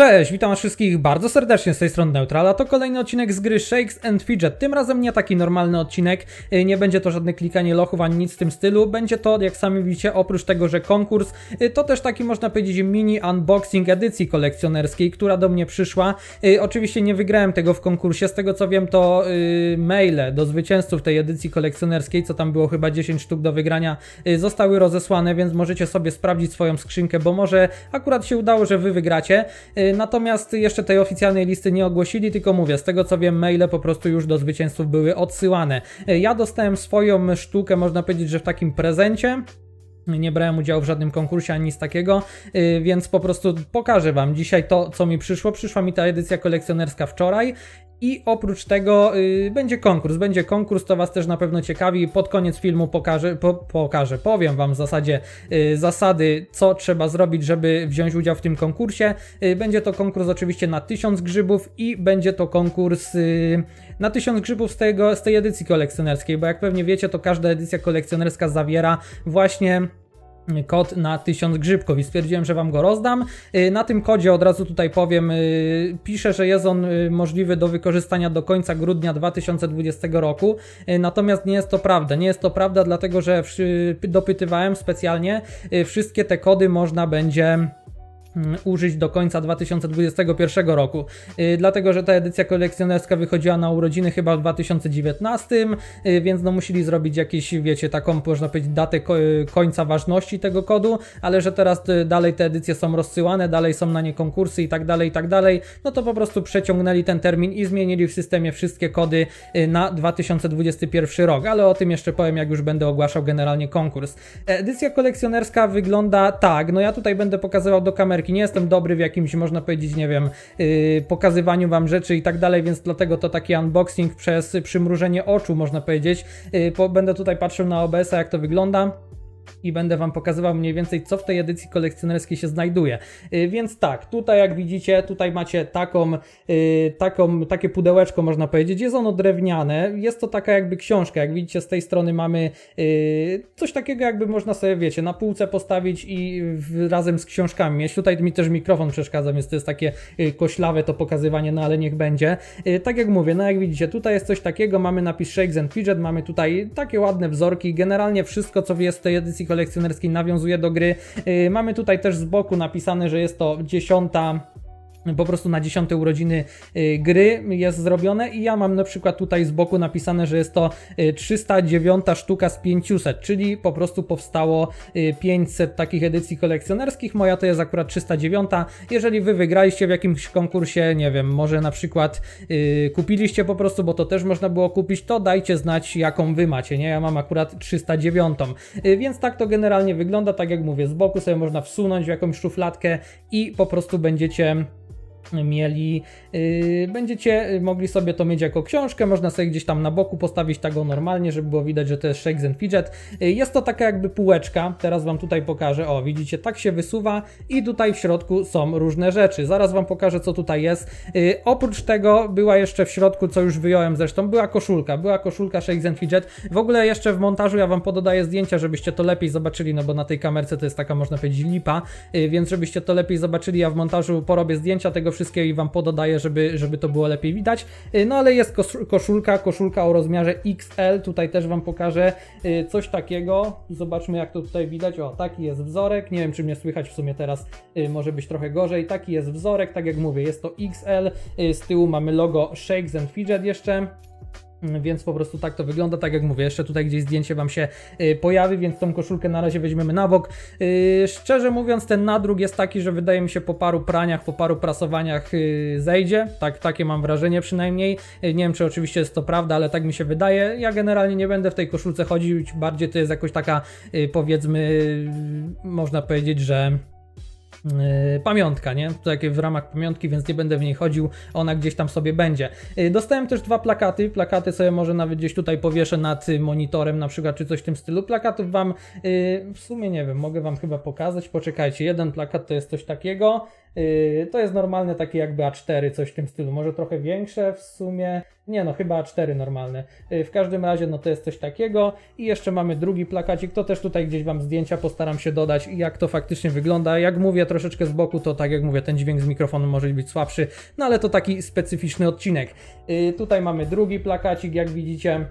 Cześć, witam wszystkich bardzo serdecznie z tej strony Neutrala. To kolejny odcinek z gry Shakes and Fidget. Tym razem nie taki normalny odcinek, y, nie będzie to żadne klikanie lochów ani nic w tym stylu. Będzie to, jak sami widzicie, oprócz tego, że konkurs, y, to też taki można powiedzieć mini unboxing edycji kolekcjonerskiej, która do mnie przyszła. Y, oczywiście nie wygrałem tego w konkursie, z tego co wiem to maile do zwycięzców tej edycji kolekcjonerskiej, co tam było chyba 10 sztuk do wygrania, zostały rozesłane, więc możecie sobie sprawdzić swoją skrzynkę, bo może akurat się udało, że wy wygracie. Natomiast jeszcze tej oficjalnej listy nie ogłosili, tylko mówię, z tego co wiem, maile po prostu już do zwycięzców były odsyłane. E, ja dostałem swoją sztukę, można powiedzieć, że w takim prezencie. Nie brałem udziału w żadnym konkursie ani nic takiego, e, więc po prostu pokażę Wam dzisiaj to, co mi przyszło. Przyszła mi ta edycja kolekcjonerska wczoraj i oprócz tego yy, będzie konkurs. Będzie konkurs, to Was też na pewno ciekawi. Pod koniec filmu pokażę, po, pokażę powiem Wam w zasadzie yy, zasady, co trzeba zrobić, żeby wziąć udział w tym konkursie. Yy, będzie to konkurs oczywiście na 1000 grzybów i będzie to konkurs y, na 1000 grzybów z, tego, z tej edycji kolekcjonerskiej, bo jak pewnie wiecie, to każda edycja kolekcjonerska zawiera właśnie kod na 1000 grzybków i stwierdziłem, że Wam go rozdam. Y, na tym kodzie od razu tutaj powiem, y, piszę, że jest on y, możliwy do wykorzystania do końca grudnia 2020 roku, natomiast nie jest to prawda. Nie jest to prawda, dlatego że dopytywałem specjalnie, wszystkie te kody można będzie Mm, użyć do końca 2021 roku. Y, dlatego, że ta edycja kolekcjonerska wychodziła na urodziny chyba w 2019, y, więc no musieli zrobić jakieś, wiecie, taką, można powiedzieć, datę y, końca ważności tego kodu, ale że teraz dalej te edycje są rozsyłane, dalej są na nie konkursy i tak dalej, i tak dalej, no to po prostu przeciągnęli ten termin i zmienili w systemie wszystkie kody na 2021 rok, ale o tym jeszcze powiem, jak już będę ogłaszał generalnie konkurs. Edycja kolekcjonerska wygląda tak, no ja tutaj będę pokazywał do kamery kamerki, nie jestem dobry w jakimś, można powiedzieć, nie wiem, yy, pokazywaniu wam rzeczy i tak dalej, więc dlatego to taki unboxing przez przymrużenie oczu, można powiedzieć. Yy, po, będę tutaj patrzył na OBS-a, jak to wygląda i będę Wam pokazywał mniej więcej, co w tej edycji kolekcjonerskiej się znajduje. Y, więc tak, tutaj jak widzicie, tutaj macie taką, y, taką, takie pudełeczko, można powiedzieć. Jest ono drewniane, jest to taka jakby książka. Jak widzicie, z tej strony mamy y, coś takiego, jakby można sobie, wiecie, na półce postawić i razem z książkami. Jeśli tutaj mi też mikrofon przeszkadza, więc to jest takie koślawe to pokazywanie, no ale niech będzie. Tak jak mówię, no jak widzicie, tutaj jest coś takiego, mamy napis Shakes and Fidget, mamy tutaj takie ładne wzorki. Generalnie wszystko, co jest w tej edycji edycji kolekcjonerskiej nawiązuje do gry. Y, mamy tutaj też z boku napisane, że jest to dziesiąta po prostu na dziesiąte urodziny y, gry jest zrobione i ja mam na przykład tutaj z boku napisane, że jest to 309 y, sztuka z 500, czyli po prostu powstało 500 y, takich edycji kolekcjonerskich, moja to jest akurat 309. Jeżeli wy wygraliście w jakimś konkursie, nie wiem, może na przykład yy, kupiliście po prostu, bo to też można było kupić, to dajcie znać jaką wy macie, nie? Ja mam akurat 309, yy, więc tak to generalnie wygląda, tak jak mówię, z boku sobie można wsunąć w jakąś szufladkę i po prostu będziecie mieli, yy, będziecie mogli sobie to mieć jako książkę, można sobie gdzieś tam na boku postawić tak o normalnie, żeby było widać, że to jest Shakes and Fidget. Yy, jest to taka jakby półeczka, teraz Wam tutaj pokażę, o widzicie, tak się wysuwa i tutaj w środku są różne rzeczy. Zaraz Wam pokażę, co tutaj jest. Yy, oprócz tego była jeszcze w środku, co już wyjąłem zresztą, była koszulka, była koszulka Shakes and Fidget. W ogóle jeszcze w montażu ja Wam pododaję zdjęcia, żebyście to lepiej zobaczyli, no bo na tej kamerce to jest taka, można powiedzieć, lipa, y, więc żebyście to lepiej zobaczyli, ja w montażu porobię zdjęcia tego tego wszystkiego i Wam pododaję, żeby, żeby to było lepiej widać. Y, no ale jest koszulka, koszulka o rozmiarze XL, tutaj też Wam pokażę y, coś takiego. Zobaczmy jak to tutaj widać. O, taki jest wzorek, nie wiem czy mnie słychać w sumie teraz, y, może być trochę gorzej. Taki jest wzorek, tak jak mówię, jest to XL, z tyłu mamy logo Shakes and Fidget jeszcze. Więc po prostu tak to wygląda, tak jak mówię, jeszcze tutaj gdzieś zdjęcie Wam się y, pojawi, więc tą koszulkę na razie weźmiemy na bok. Y, szczerze mówiąc, ten nadruk jest taki, że wydaje mi się po paru praniach, po paru prasowaniach y, zejdzie, tak, takie mam wrażenie przynajmniej. Nie wiem, czy oczywiście jest to prawda, ale tak mi się wydaje. Ja generalnie nie będę w tej koszulce chodzić, bardziej to jest jakoś taka, powiedzmy, można powiedzieć, że Y, pamiątka, nie? Takie w ramach pamiątki, więc nie będę w niej chodził, ona gdzieś tam sobie będzie. Y, dostałem też dwa plakaty, plakaty sobie może nawet gdzieś tutaj powieszę nad monitorem na przykład, czy coś w tym stylu. Plakatów Wam, y, w sumie nie wiem, mogę Wam chyba pokazać, poczekajcie, jeden plakat to jest coś takiego, Yy, to jest normalne takie jakby A4, coś w tym stylu, może trochę większe w sumie, nie no, chyba A4 normalne. Yy, w każdym razie no to jest coś takiego i jeszcze mamy drugi plakacik, to też tutaj gdzieś Wam zdjęcia postaram się dodać jak to faktycznie wygląda. Jak mówię troszeczkę z boku, to tak jak mówię, ten dźwięk z mikrofonu może być słabszy, no ale to taki specyficzny odcinek. Yy, tutaj mamy drugi plakacik, jak widzicie,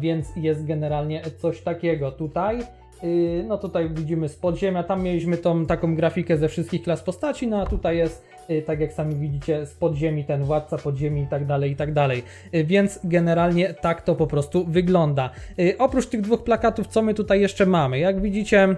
więc jest generalnie coś takiego tutaj. Y, no tutaj widzimy z podziemia, tam mieliśmy tą taką grafikę ze wszystkich klas postaci, no a tutaj jest, y, tak jak sami widzicie, z podziemi ten władca podziemi i tak dalej, i tak dalej. Y, więc generalnie tak to po prostu wygląda. Oprócz tych dwóch plakatów, co my tutaj jeszcze mamy? Jak widzicie,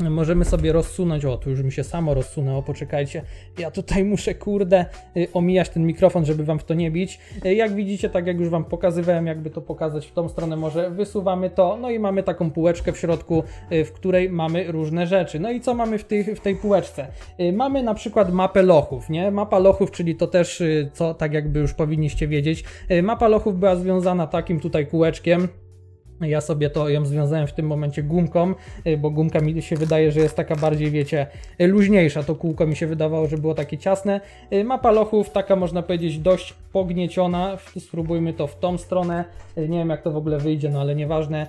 możemy sobie rozsunąć, o tu już mi się samo rozsunęło, poczekajcie, ja tutaj muszę kurde y, omijać ten mikrofon, żeby Wam w to nie bić. Y, jak widzicie, tak jak już Wam pokazywałem, jakby to pokazać w tą stronę może wysuwamy to, no i mamy taką półeczkę w środku, y, w której mamy różne rzeczy. No i co mamy w, w tej półeczce? Mamy na przykład mapę lochów, nie? Mapa lochów, czyli to też, co tak jakby już powinniście wiedzieć, mapa lochów była związana takim tutaj kółeczkiem, ja sobie to ją związałem w tym momencie gumką, y, bo gumka mi się wydaje, że jest taka bardziej, wiecie, luźniejsza. To kółko mi się wydawało, że było takie ciasne. Y, mapa lochów, taka można powiedzieć dość pognieciona. Spróbujmy to w tą stronę. Y, nie wiem jak to w ogóle wyjdzie, no ale nieważne.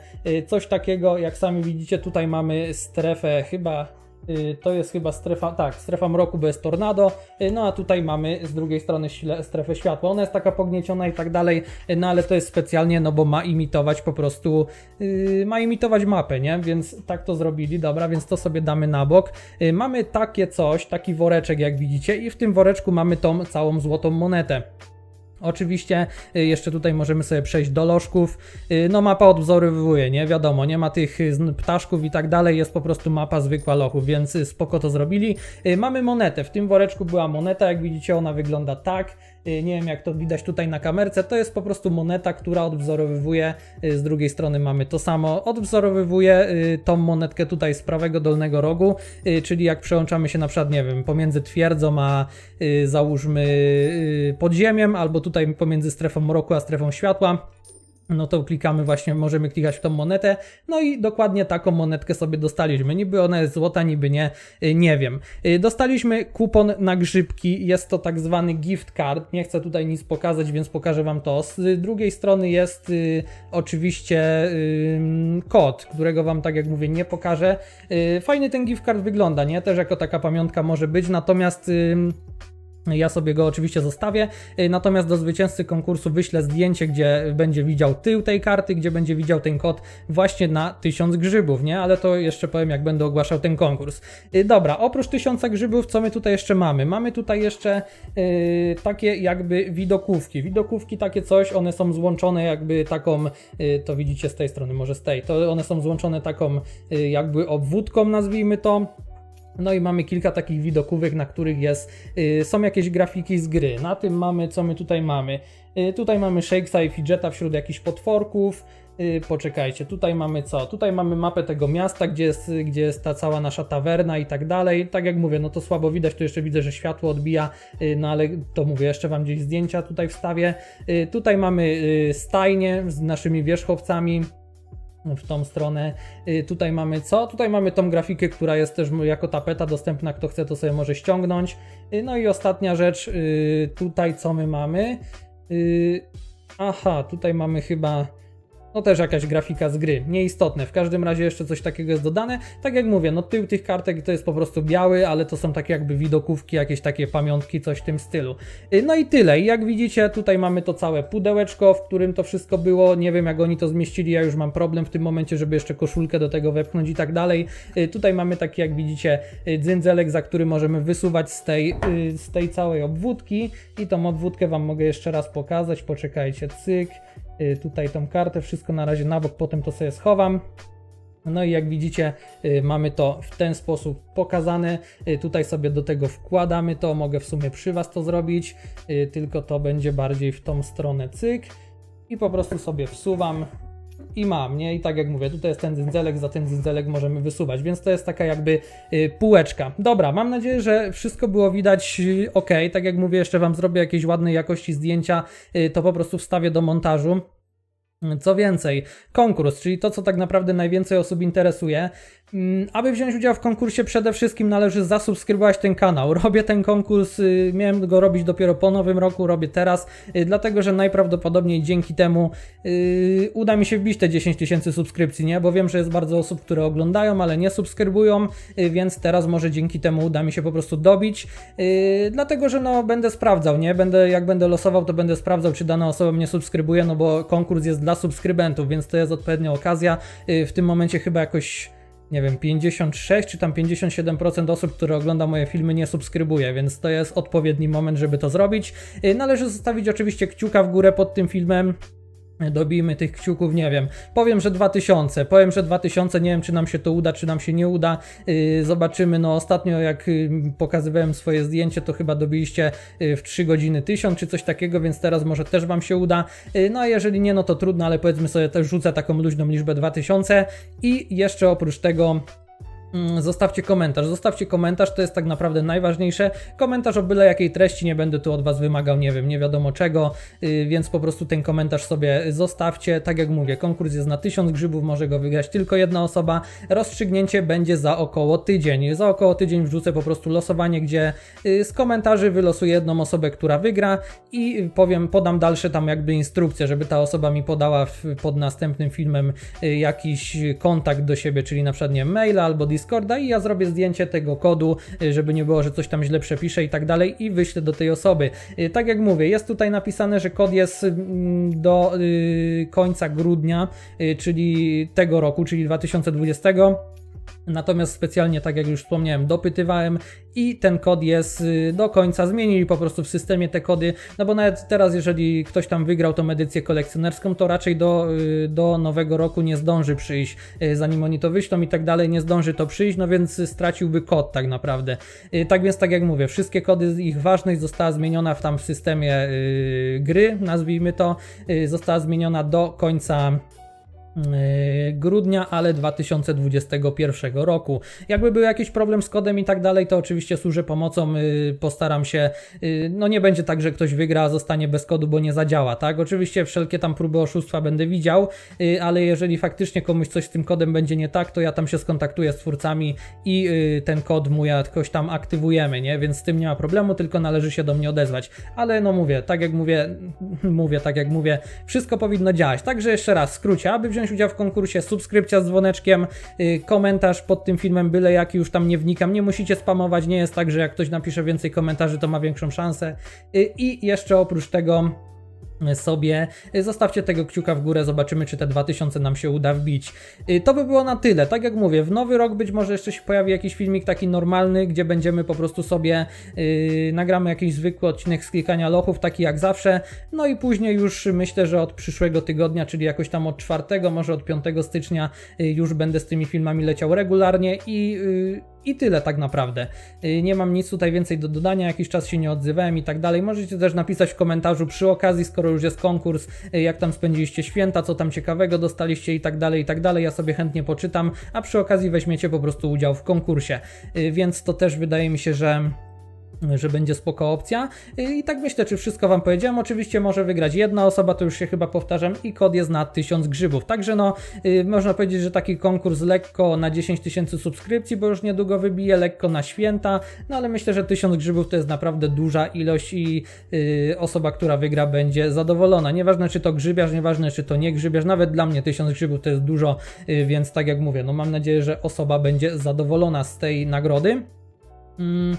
Coś takiego, jak sami widzicie, tutaj mamy strefę chyba Y, to jest chyba strefa, tak, strefa mroku, bez tornado, y, no a tutaj mamy z drugiej strony strefę światła. Ona jest taka pognieciona i tak dalej, y, no ale to jest specjalnie, no bo ma imitować po prostu, ma imitować mapę, nie? Więc tak to zrobili, dobra, więc to sobie damy na bok. mamy takie coś, taki woreczek jak widzicie i w tym woreczku mamy tą całą złotą monetę. Oczywiście y, jeszcze tutaj możemy sobie przejść do lożków. Y, no mapa odwzorowuje, nie wiadomo, nie ma tych y, ptaszków i tak dalej, jest po prostu mapa zwykła lochów, więc spoko to zrobili. Mamy monetę, w tym woreczku była moneta, jak widzicie ona wygląda tak. Y, nie wiem jak to widać tutaj na kamerce, to jest po prostu moneta, która odwzorowywuje, y, z drugiej strony mamy to samo, odwzorowywuje y, tą monetkę tutaj z prawego dolnego rogu, czyli jak przełączamy się na przykład, nie wiem, pomiędzy twierdzą a załóżmy podziemiem, albo tutaj pomiędzy strefą mroku a strefą światła, no to klikamy właśnie, możemy klikać w tą monetę, no i dokładnie taką monetkę sobie dostaliśmy. Niby ona jest złota, niby nie, y, nie wiem. Y, dostaliśmy kupon na grzybki, jest to tak zwany gift card, nie chcę tutaj nic pokazać, więc pokażę Wam to. Z drugiej strony jest y, oczywiście y, kod, którego Wam, tak jak mówię, nie pokażę. Y, fajny ten gift card wygląda, nie? Też jako taka pamiątka może być, natomiast... Ja sobie go oczywiście zostawię, y, natomiast do zwycięzcy konkursu wyślę zdjęcie, gdzie będzie widział tył tej karty, gdzie będzie widział ten kod właśnie na 1000 grzybów, nie? Ale to jeszcze powiem, jak będę ogłaszał ten konkurs. Y, dobra, oprócz 1000 grzybów, co my tutaj jeszcze mamy? Mamy tutaj jeszcze yy, takie jakby widokówki. Widokówki takie coś, one są złączone jakby taką, yy, to widzicie z tej strony, może z tej, to one są złączone taką yy, jakby obwódką, nazwijmy to no i mamy kilka takich widokówek, na których jest, yy, są jakieś grafiki z gry. Na tym mamy, co my tutaj mamy. Yy, tutaj mamy Shakesa i Fidgeta wśród jakichś potworków. Yy, poczekajcie, tutaj mamy co? Tutaj mamy mapę tego miasta, gdzie jest, gdzie jest ta cała nasza tawerna i tak dalej. Tak jak mówię, no to słabo widać, tu jeszcze widzę, że światło odbija, y, no ale to mówię, jeszcze Wam gdzieś zdjęcia tutaj wstawię. Y, tutaj mamy y, stajnie z naszymi wierzchowcami w tą stronę. Y, tutaj mamy co? Tutaj mamy tą grafikę, która jest też jako tapeta dostępna, kto chce to sobie może ściągnąć. Y, no i ostatnia rzecz, y, tutaj co my mamy? Aha, tutaj mamy chyba no też jakaś grafika z gry, nieistotne, w każdym razie jeszcze coś takiego jest dodane. Tak jak mówię, no tył tych kartek to jest po prostu biały, ale to są takie jakby widokówki, jakieś takie pamiątki, coś w tym stylu. Y, no i tyle, I jak widzicie tutaj mamy to całe pudełeczko, w którym to wszystko było, nie wiem jak oni to zmieścili, ja już mam problem w tym momencie, żeby jeszcze koszulkę do tego wepchnąć i tak dalej. Y, tutaj mamy taki jak widzicie y, dzynzelek, za który możemy wysuwać z tej, z tej całej obwódki i tą obwódkę Wam mogę jeszcze raz pokazać, poczekajcie, cyk, Y, tutaj tą kartę, wszystko na razie na bok, potem to sobie schowam. No i jak widzicie, y, mamy to w ten sposób pokazane. Y, tutaj sobie do tego wkładamy to, mogę w sumie przy Was to zrobić, tylko to będzie bardziej w tą stronę cyk. I po prostu sobie wsuwam, i mam, nie? I tak jak mówię, tutaj jest ten dzyndzelek, za ten dzyndzelek możemy wysuwać, więc to jest taka jakby y, półeczka. Dobra, mam nadzieję, że wszystko było widać y, ok. Tak jak mówię, jeszcze Wam zrobię jakieś ładnej jakości zdjęcia, y, to po prostu wstawię do montażu. Co więcej, konkurs, czyli to, co tak naprawdę najwięcej osób interesuje. Mm, aby wziąć udział w konkursie, przede wszystkim należy zasubskrybować ten kanał. Robię ten konkurs, y, miałem go robić dopiero po nowym roku, robię teraz, y, dlatego że najprawdopodobniej dzięki temu y, uda mi się wbić te 10 tysięcy subskrypcji, nie? Bo wiem, że jest bardzo osób, które oglądają, ale nie subskrybują, więc teraz może dzięki temu uda mi się po prostu dobić, dlatego że no będę sprawdzał, nie? Będę, jak będę losował, to będę sprawdzał, czy dana osoba mnie subskrybuje, no bo konkurs jest dla subskrybentów, więc to jest odpowiednia okazja. w tym momencie chyba jakoś nie wiem, 56 czy tam 57% osób, które ogląda moje filmy nie subskrybuje, więc to jest odpowiedni moment, żeby to zrobić. Y, należy zostawić oczywiście kciuka w górę pod tym filmem, Dobijmy tych kciuków, nie wiem. Powiem, że 2000. Powiem, że 2000. Nie wiem, czy nam się to uda, czy nam się nie uda. Y, zobaczymy. No, ostatnio, jak y, pokazywałem swoje zdjęcie, to chyba dobiliście y, w 3 godziny 1000 czy coś takiego, więc teraz może też Wam się uda. no, a jeżeli nie, no to trudno, ale powiedzmy sobie, też rzucę taką luźną liczbę 2000. I jeszcze oprócz tego Mm, zostawcie komentarz. Zostawcie komentarz, to jest tak naprawdę najważniejsze. Komentarz o byle jakiej treści, nie będę tu od Was wymagał, nie wiem, nie wiadomo czego, y, więc po prostu ten komentarz sobie zostawcie. Tak jak mówię, konkurs jest na 1000 grzybów, może go wygrać tylko jedna osoba. Rozstrzygnięcie będzie za około tydzień. Za około tydzień wrzucę po prostu losowanie, gdzie y, z komentarzy wylosuję jedną osobę, która wygra i powiem, podam dalsze tam jakby instrukcje, żeby ta osoba mi podała pod następnym filmem y, jakiś kontakt do siebie, czyli na przykład nie maila albo Discorda i ja zrobię zdjęcie tego kodu, y, żeby nie było, że coś tam źle przepiszę i tak dalej i wyślę do tej osoby. Y, tak jak mówię, jest tutaj napisane, że kod jest mm, do y, końca grudnia, czyli tego roku, czyli 2020. Natomiast specjalnie, tak jak już wspomniałem, dopytywałem i ten kod jest y, do końca. Zmienili po prostu w systemie te kody, no bo nawet teraz, jeżeli ktoś tam wygrał tą edycję kolekcjonerską, to raczej do, y, do nowego roku nie zdąży przyjść, y, zanim oni to wyślą i tak dalej, nie zdąży to przyjść, no więc straciłby kod tak naprawdę. Tak więc, tak jak mówię, wszystkie kody, ich ważność została zmieniona w tam w systemie gry, nazwijmy to, została zmieniona do końca Y, grudnia, ale 2021 roku. Jakby był jakiś problem z kodem i tak dalej, to oczywiście służę pomocą, y, postaram się, y, no nie będzie tak, że ktoś wygra, a zostanie bez kodu, bo nie zadziała, tak? Oczywiście wszelkie tam próby oszustwa będę widział, ale jeżeli faktycznie komuś coś z tym kodem będzie nie tak, to ja tam się skontaktuję z twórcami i ten kod mój jakoś tam aktywujemy, nie? Więc z tym nie ma problemu, tylko należy się do mnie odezwać. Ale no mówię, tak jak mówię, mówię tak jak mówię, wszystko powinno działać. Także jeszcze raz, w skrócie, aby wziąć wziąć udział w konkursie, subskrypcja z dzwoneczkiem, y, komentarz pod tym filmem, byle jaki już tam nie wnikam. Nie musicie spamować, nie jest tak, że jak ktoś napisze więcej komentarzy, to ma większą szansę. Y, I jeszcze oprócz tego sobie. Zostawcie tego kciuka w górę, zobaczymy czy te 2000 nam się uda wbić. Y, to by było na tyle, tak jak mówię, w nowy rok być może jeszcze się pojawi jakiś filmik taki normalny, gdzie będziemy po prostu sobie yy, nagramy jakiś zwykły odcinek z klikania lochów, taki jak zawsze, no i później już myślę, że od przyszłego tygodnia, czyli jakoś tam od 4, może od 5 stycznia yy, już będę z tymi filmami leciał regularnie i yy, i tyle tak naprawdę. Y, nie mam nic tutaj więcej do dodania, jakiś czas się nie odzywałem i tak dalej. Możecie też napisać w komentarzu przy okazji, skoro skoro już jest konkurs, y, jak tam spędziliście święta, co tam ciekawego dostaliście i tak dalej, i tak dalej. Ja sobie chętnie poczytam, a przy okazji weźmiecie po prostu udział w konkursie. Y, więc to też wydaje mi się, że że będzie spoko opcja. I tak myślę, czy wszystko Wam powiedziałem. Oczywiście może wygrać jedna osoba, to już się chyba powtarzam, i kod jest na 1000 grzybów. Także no, yy, można powiedzieć, że taki konkurs lekko na 10 tysięcy subskrypcji, bo już niedługo wybije, lekko na święta, no ale myślę, że 1000 grzybów to jest naprawdę duża ilość i yy, osoba, która wygra będzie zadowolona. Nieważne czy to grzybiarz, nieważne czy to nie grzybiarz, nawet dla mnie 1000 grzybów to jest dużo, yy, więc tak jak mówię, no mam nadzieję, że osoba będzie zadowolona z tej nagrody. Mm,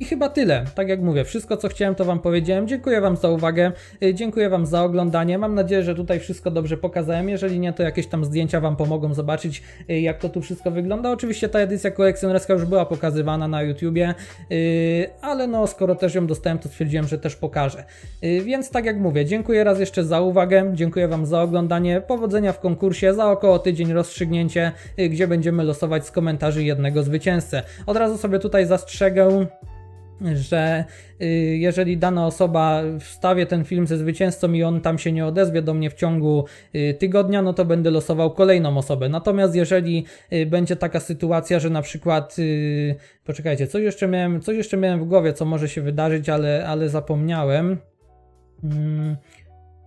i chyba tyle. Tak jak mówię, wszystko co chciałem to Wam powiedziałem. Dziękuję Wam za uwagę, y, dziękuję Wam za oglądanie. Mam nadzieję, że tutaj wszystko dobrze pokazałem. Jeżeli nie, to jakieś tam zdjęcia Wam pomogą zobaczyć, y, jak to tu wszystko wygląda. Oczywiście ta edycja kolekcjonerska już była pokazywana na YouTubie, y, ale no skoro też ją dostałem, to stwierdziłem, że też pokażę. Więc tak jak mówię, dziękuję raz jeszcze za uwagę, dziękuję Wam za oglądanie, powodzenia w konkursie, za około tydzień rozstrzygnięcie, gdzie będziemy losować z komentarzy jednego zwycięzcę. Od razu sobie tutaj zastrzegę, że y, jeżeli dana osoba wstawię ten film ze zwycięzcą i on tam się nie odezwie do mnie w ciągu y, tygodnia, no to będę losował kolejną osobę. Natomiast jeżeli y, będzie taka sytuacja, że na przykład poczekajcie, coś jeszcze miałem, coś jeszcze miałem w głowie, co może się wydarzyć, ale, ale zapomniałem. Hmm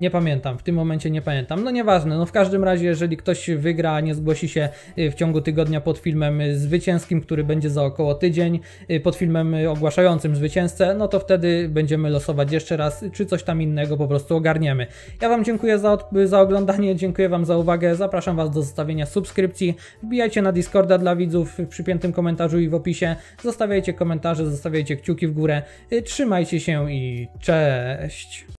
nie pamiętam, w tym momencie nie pamiętam. No nieważne, no w każdym razie, jeżeli ktoś wygra, a nie zgłosi się y, w ciągu tygodnia pod filmem y, zwycięskim, który będzie za około tydzień, y, pod filmem ogłaszającym zwycięzcę, no to wtedy będziemy losować jeszcze raz, czy coś tam innego po prostu ogarniemy. Ja Wam dziękuję za, za oglądanie, dziękuję Wam za uwagę, zapraszam Was do zostawienia subskrypcji, wbijajcie na Discorda dla widzów w przypiętym komentarzu i w opisie, zostawiajcie komentarze, zostawiajcie kciuki w górę, trzymajcie się i cześć!